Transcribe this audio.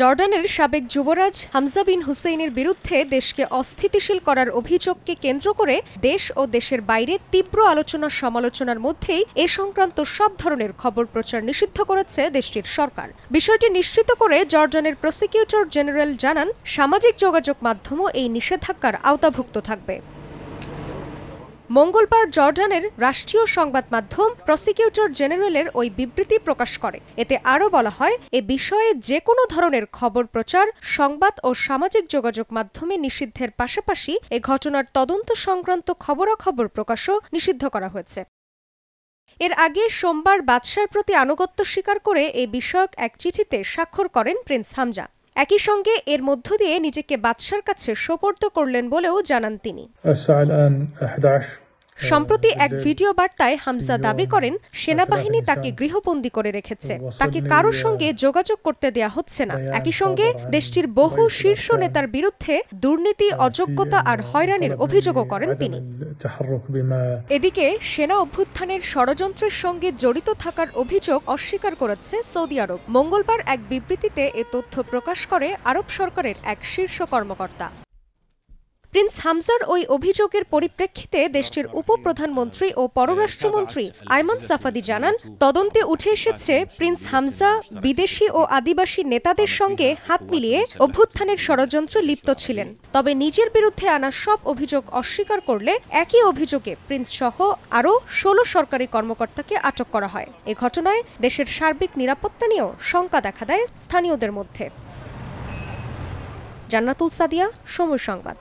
জর্ডানের সাবেক যুবরাজ হামজা বিন হুসেইনের বিরুদ্ধে দেশকে অস্থিতিশীল করার অভিযোগকে কেন্দ্র করে দেশ ও দেশের বাইরে তীব্র আলোচনা সমালোচনার মধ্যেই এ সংক্রান্ত সব ধরনের খবর প্রচার নিষিদ্ধ করেছে দেশটির সরকার বিষয়টি নিশ্চিত করে জর্ডানের প্রসিকিউটর জেনারেল জানান সামাজিক যোগাযোগ মাধ্যমও এই নিষেধাজ্ঞার আওতাভুক্ত থাকবে মঙ্গলবার জর্ডানের রাষ্ট্রীয় সংবাদ মাধ্যম প্রসিকিউটর জেনারেলের ওই বিবৃতি প্রকাশ করে এতে আরও বলা হয় এ বিষয়ে যে কোনো ধরনের খবর প্রচার সংবাদ ও সামাজিক যোগাযোগ মাধ্যমে নিষিদ্ধের পাশাপাশি এ ঘটনার তদন্ত সংক্রান্ত খবরাখবর প্রকাশও নিষিদ্ধ করা হয়েছে এর আগে সোমবার বাদশার প্রতি আনুগত্য স্বীকার করে এ বিষয়ক এক চিঠিতে স্বাক্ষর করেন প্রিন্স হামজা একই সঙ্গে এর মধ্য দিয়ে নিজেকে বাদশার কাছে সোপর্দ করলেন বলেও জানান তিনি সম্প্রতি এক ভিডিও বার্তায় হামজা দাবি করেন সেনাবাহিনী তাকে গৃহবন্দী করে রেখেছে তাকে কারো সঙ্গে যোগাযোগ করতে দেয়া হচ্ছে না একই সঙ্গে দেশটির বহু শীর্ষ নেতার বিরুদ্ধে দুর্নীতি অযোগ্যতা আর হয়রানির অভিযোগও করেন তিনি এদিকে সেনা অভ্যুত্থানের ষড়যন্ত্রের সঙ্গে জড়িত থাকার অভিযোগ অস্বীকার করেছে সৌদি আরব মঙ্গলবার এক বিবৃতিতে এ তথ্য প্রকাশ করে আরব সরকারের এক শীর্ষ কর্মকর্তা প্রিন্স হামজার ওই অভিযোগের পরিপ্রেক্ষিতে দেশটির উপপ্রধানমন্ত্রী ও পররাষ্ট্রমন্ত্রী আইমান সাফাদি জানান তদন্তে উঠে এসেছে প্রিন্স হামজা বিদেশি ও আদিবাসী নেতাদের সঙ্গে হাত মিলিয়ে অভ্যুত্থানের ষড়যন্ত্রে লিপ্ত ছিলেন তবে নিজের বিরুদ্ধে আনা সব অভিযোগ অস্বীকার করলে একই অভিযোগে প্রিন্স সহ আরও ষোলো সরকারি কর্মকর্তাকে আটক করা হয় এ ঘটনায় দেশের সার্বিক নিরাপত্তা নিয়েও শঙ্কা দেখা দেয় স্থানীয়দের মধ্যে জান্নাতুল সাদিয়া সময় সংবাদ